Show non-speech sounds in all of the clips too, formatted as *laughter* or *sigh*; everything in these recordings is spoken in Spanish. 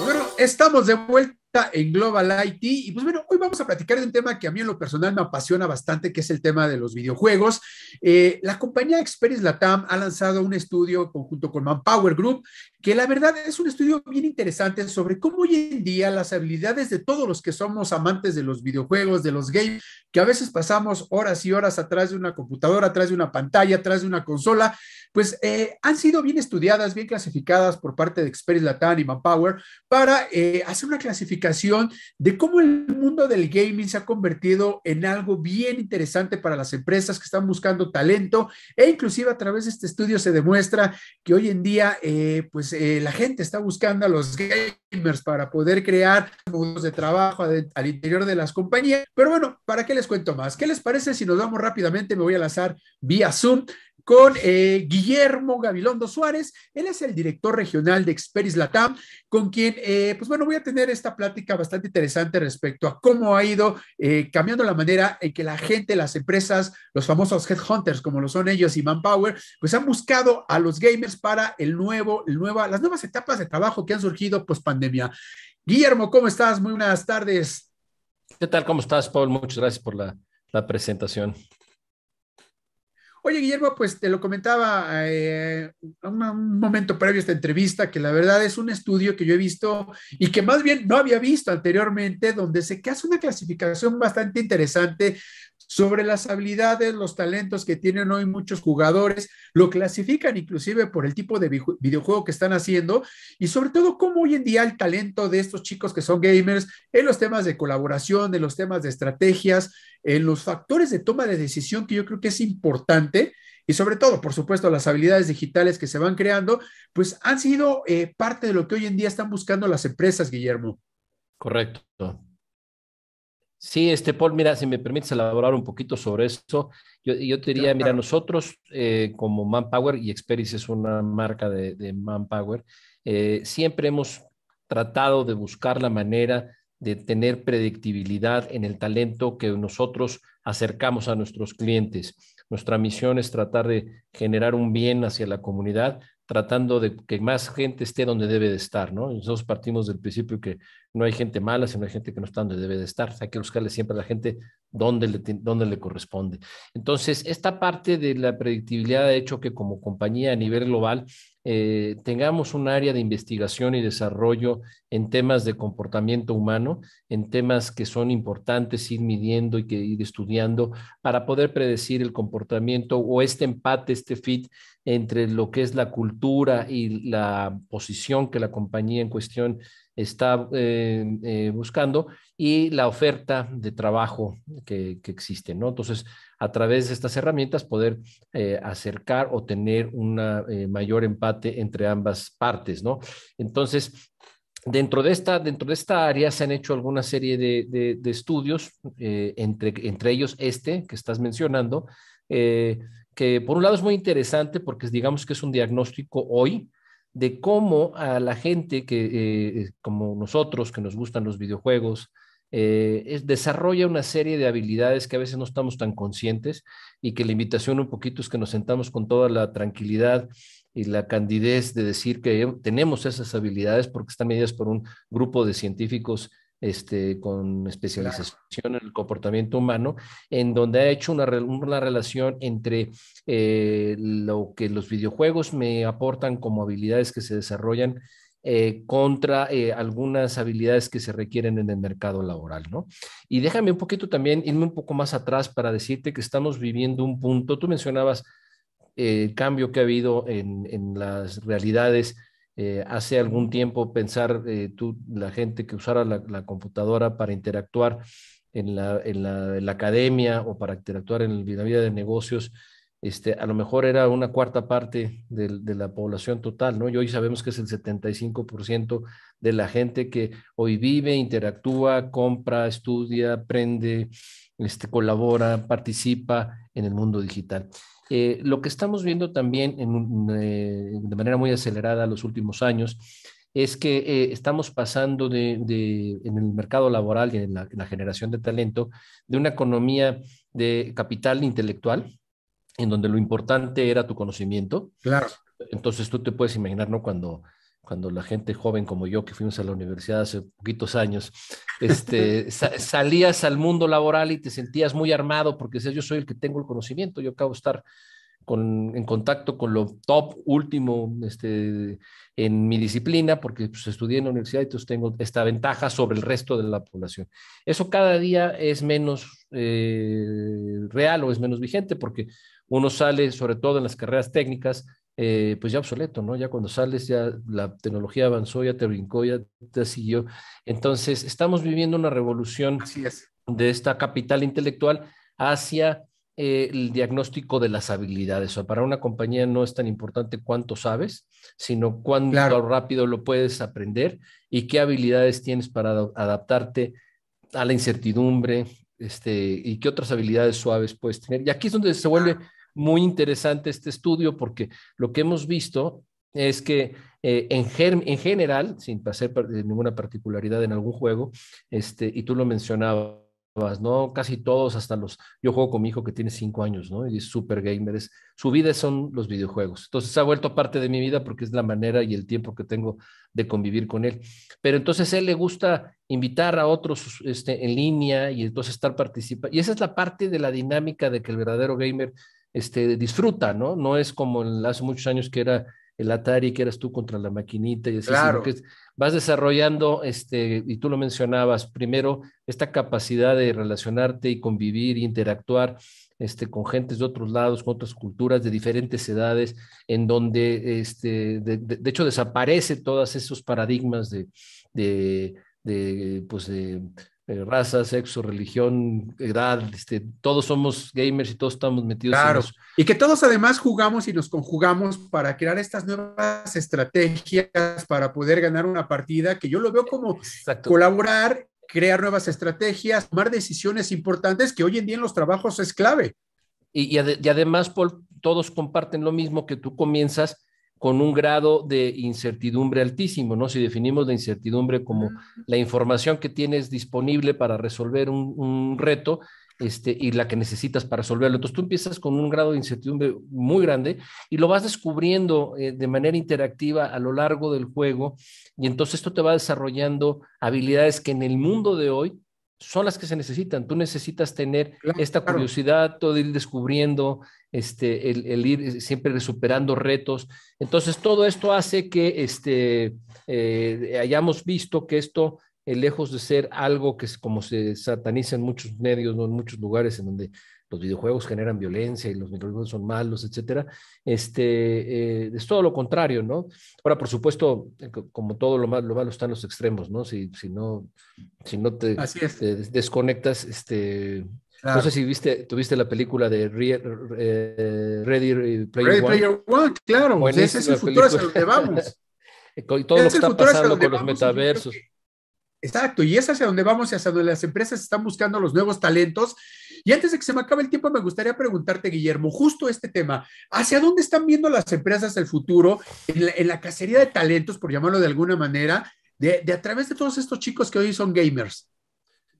Bueno, estamos de vuelta en Global IT. Y pues bueno, hoy vamos a platicar de un tema que a mí en lo personal me apasiona bastante, que es el tema de los videojuegos. Eh, la compañía Experience Latam ha lanzado un estudio conjunto con Manpower Group, que la verdad es un estudio bien interesante sobre cómo hoy en día las habilidades de todos los que somos amantes de los videojuegos, de los games, que a veces pasamos horas y horas atrás de una computadora, atrás de una pantalla, atrás de una consola, pues eh, han sido bien estudiadas, bien clasificadas por parte de Experience Latam y Manpower para eh, hacer una clasificación de cómo el mundo del gaming se ha convertido en algo bien interesante para las empresas que están buscando talento e inclusive a través de este estudio se demuestra que hoy en día eh, pues eh, la gente está buscando a los gamers para poder crear modos de trabajo al, al interior de las compañías. Pero bueno, ¿para qué les cuento más? ¿Qué les parece si nos vamos rápidamente? Me voy a lanzar vía Zoom con eh, Guillermo Gabilondo Suárez. Él es el director regional de Experis Latam, con quien, eh, pues bueno, voy a tener esta plática bastante interesante respecto a cómo ha ido eh, cambiando la manera en que la gente, las empresas, los famosos headhunters, como lo son ellos y Manpower, pues han buscado a los gamers para el nuevo, nueva, las nuevas etapas de trabajo que han surgido post pandemia. Guillermo, ¿cómo estás? Muy buenas tardes. ¿Qué tal? ¿Cómo estás, Paul? Muchas gracias por la, la presentación. Oye, Guillermo, pues te lo comentaba eh, un, un, momento previo a esta entrevista, que la verdad es un estudio que yo he visto y que más bien no había visto anteriormente, donde se hace una clasificación bastante interesante sobre las habilidades, los talentos que tienen hoy muchos jugadores, lo clasifican inclusive por el tipo de videojuego que están haciendo y sobre todo cómo hoy en día el talento de estos chicos que son gamers en los temas de colaboración, en los temas de estrategias, en los factores de toma de decisión que yo creo que es importante y sobre todo, por supuesto, las habilidades digitales que se van creando, pues han sido eh, parte de lo que hoy en día están buscando las empresas, Guillermo. Correcto. Sí, este Paul, mira, si me permites elaborar un poquito sobre eso, yo, te diría, mira, nosotros eh, como Manpower, y Experis es una marca de, Manpower, eh, siempre hemos tratado de buscar la manera de tener predictibilidad en el talento que nosotros acercamos a nuestros clientes. Nuestra misión es tratar de generar un bien hacia la comunidad tratando de que más gente esté donde debe de estar, ¿no? Nosotros partimos del principio que no hay gente mala, sino hay gente que no está donde debe de estar. Hay que buscarle siempre a la gente donde le, donde le corresponde. Entonces, esta parte de la predictibilidad ha hecho que como compañía a nivel global eh, tengamos un área de investigación y desarrollo en temas de comportamiento humano, en temas que son importantes ir midiendo y que ir estudiando para poder predecir el comportamiento o este empate, este fit entre lo que es la cultura y la posición que la compañía en cuestión está eh, eh, buscando y la oferta de trabajo que, existe, ¿no? Entonces, a través de estas herramientas poder eh, acercar o tener un mayor empate entre ambas partes, ¿no? Entonces, Dentro de, esta, dentro de esta área se han hecho alguna serie de, estudios, entre, entre ellos este que estás mencionando, que por un lado es muy interesante porque digamos que es un diagnóstico hoy, de cómo a la gente que, eh, como nosotros, que nos gustan los videojuegos, eh, desarrolla una serie de habilidades que a veces no estamos tan conscientes y que la invitación un poquito es que nos sentamos con toda la tranquilidad y la candidez de decir que tenemos esas habilidades porque están medidas por un grupo de científicos este, con especialización en el comportamiento humano, en donde ha hecho una, relación entre eh, lo que los videojuegos me aportan como habilidades que se desarrollan eh, contra eh, algunas habilidades que se requieren en el mercado laboral, Y déjame un poquito también irme un poco más atrás para decirte que estamos viviendo un punto, tú mencionabas el cambio que ha habido en, en las realidades eh, hace algún tiempo pensar eh, tú, la gente que usara la, computadora para interactuar en la, en, la, en la, academia o para interactuar en la vida de negocios este, a lo mejor era una cuarta parte de, la población total, ¿no? Y hoy sabemos que es el 75% de la gente que hoy vive, interactúa, compra, estudia, aprende, este, colabora, participa en el mundo digital. Eh, lo que estamos viendo también eh, de manera muy acelerada los últimos años es que eh, estamos pasando en el mercado laboral y en la generación de talento de una economía de capital intelectual, en donde lo importante era tu conocimiento. Claro. Entonces tú te puedes imaginar, ¿no? Cuando, cuando la gente joven como yo, que fuimos a la universidad hace poquitos años, este, *laughs* salías al mundo laboral y te sentías muy armado porque decías, yo soy el que tengo el conocimiento, yo acabo de estar con, en contacto con lo top último este, en mi disciplina, porque pues, estudié en la universidad y entonces tengo esta ventaja sobre el resto de la población. Eso cada día es menos eh, real o es menos vigente, porque uno sale, sobre todo en las carreras técnicas, eh, pues ya obsoleto, ¿no? Ya cuando sales, ya la tecnología avanzó, ya te brincó, ya te siguió. Entonces, estamos viviendo una revolución de esta capital intelectual hacia eh, el diagnóstico de las habilidades. O para una compañía no es tan importante cuánto sabes, sino cuán rápido lo puedes aprender y qué habilidades tienes para adaptarte a la incertidumbre, este, y qué otras habilidades suaves puedes tener. Y aquí es donde se vuelve muy interesante este estudio porque lo que hemos visto es que eh, en, en, general, sin pasar eh, ninguna particularidad en algún juego, este, y tú lo mencionabas, ¿no? Casi todos, hasta los... Yo juego con mi hijo que tiene cinco años, ¿no? Y es súper gamer, es, su vida son los videojuegos. Entonces ha vuelto parte de mi vida porque es la manera y el tiempo que tengo de convivir con él. Pero entonces él le gusta invitar a otros este, en línea y entonces estar participando. Y esa es la parte de la dinámica de que el verdadero gamer este, disfruta, ¿no? No es como hace muchos años que era el Atari, que eras tú contra la maquinita y así, claro. que vas desarrollando, este, y tú lo mencionabas, primero, esta capacidad de relacionarte y convivir, interactuar este, con gentes de otros lados, con otras culturas, de diferentes edades, en donde, este, de, hecho, desaparece todos esos paradigmas de, de, pues de eh, raza, sexo, religión, edad, este, todos somos gamers y todos estamos metidos en eso. Y que todos además jugamos y nos conjugamos para crear estas nuevas estrategias para poder ganar una partida, que yo lo veo como colaborar, crear nuevas estrategias, tomar decisiones importantes que hoy en día en los trabajos es clave. Y, y además, Paul, todos comparten lo mismo que tú comienzas con un grado de incertidumbre altísimo, ¿no? Si definimos la incertidumbre como la información que tienes disponible para resolver un, reto, este, y la que necesitas para resolverlo. Entonces tú empiezas con un grado de incertidumbre muy grande y lo vas descubriendo eh, de manera interactiva a lo largo del juego y entonces esto te va desarrollando habilidades que en el mundo de hoy son las que se necesitan. Tú necesitas tener esta curiosidad, todo ir descubriendo, este, el, ir eh, siempre superando retos. Entonces, todo esto hace que este, eh, hayamos visto que esto eh, lejos de ser algo que es como se sataniza en muchos medios, en muchos lugares en donde los videojuegos generan violencia y los videojuegos son malos, etcétera, este, eh, es todo lo contrario, ¿no? Ahora, por supuesto, eh, como todo lo malo, lo malo están los extremos, ¿no? Si, no, si no te, desconectas, este, No sé si viste, tuviste la película de Ready Player Ready Player One, claro. Ese es el futuro vamos. *laughs* y todo lo que está pasando con los metaversos. Exacto, y es hacia donde vamos y hacia donde las empresas están buscando los nuevos talentos. Y antes de que se me acabe el tiempo, me gustaría preguntarte, Guillermo, justo este tema, ¿hacia dónde están viendo las empresas el futuro en la, cacería de talentos, por llamarlo de alguna manera, de, a través de todos estos chicos que hoy son gamers?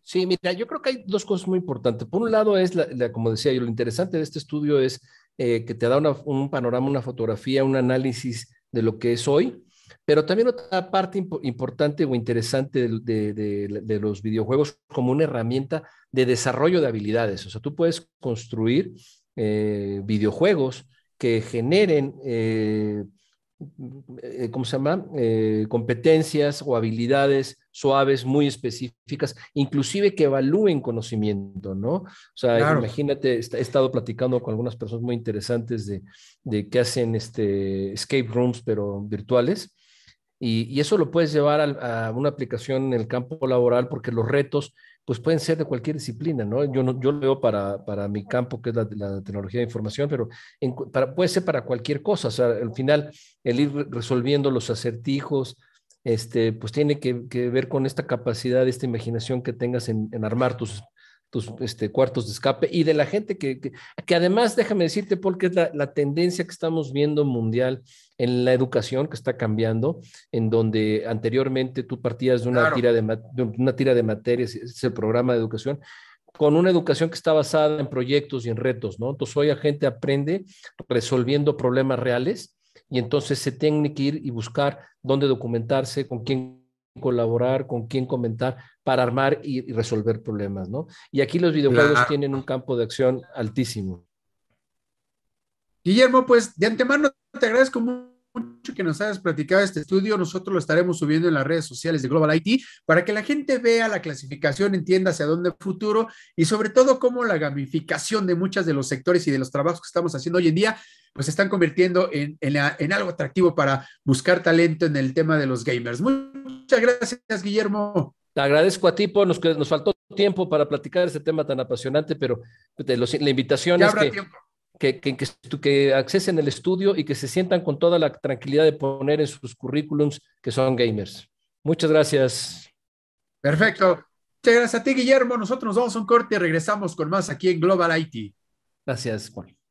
Sí, mira, yo creo que hay dos cosas muy importantes. Por un lado es, la, como decía yo, lo interesante de este estudio es eh, que te da un panorama, una fotografía, un análisis de lo que es hoy pero también otra parte importante o interesante de, los videojuegos como una herramienta de desarrollo de habilidades. O sea, tú puedes construir eh, videojuegos que generen, eh, eh, ¿cómo se llama? competencias o habilidades suaves, muy específicas, inclusive que evalúen conocimiento, ¿no? O sea, imagínate, he estado platicando con algunas personas muy interesantes de, de que hacen este escape rooms, pero virtuales. Y, eso lo puedes llevar a, una aplicación en el campo laboral porque los retos pues pueden ser de cualquier disciplina, ¿no? Yo, yo lo veo para, mi campo, que es la, tecnología de información, pero para, puede ser para cualquier cosa. O sea, al final, el ir resolviendo los acertijos, este, pues tiene que, ver con esta capacidad, esta imaginación que tengas en, en armar tus, tus oh. este, cuartos de escape y de la gente que, que, además, déjame decirte, porque es la, tendencia que estamos viendo mundial en la educación que está cambiando, en donde anteriormente tú partías de una, tira, de, de, una tira de materias, ese programa de educación, con una educación que está basada en proyectos y en retos, ¿no? Entonces hoy la gente aprende resolviendo problemas reales y entonces se tiene que ir y buscar dónde documentarse, con quién colaborar, con quién comentar, para armar y, resolver problemas, ¿no? Y aquí los videojuegos tienen un campo de acción altísimo. Guillermo, pues de antemano te agradezco mucho mucho que nos hayas platicado este estudio. Nosotros lo estaremos subiendo en las redes sociales de Global IT para que la gente vea la clasificación, entienda hacia dónde el futuro y sobre todo cómo la gamificación de muchos de los sectores y de los trabajos que estamos haciendo hoy en día, pues se están convirtiendo en, en, algo atractivo para buscar talento en el tema de los gamers. Muchas gracias, Guillermo. Te agradezco a ti, por nos, nos faltó tiempo para platicar este tema tan apasionante, pero pues, la invitación es que que, que, accesen el estudio y que se sientan con toda la tranquilidad de poner en sus currículums que son gamers. Muchas gracias. Perfecto. Muchas gracias a ti, Guillermo. Nosotros nos vamos un corte y regresamos con más aquí en Global IT. Gracias, Juan.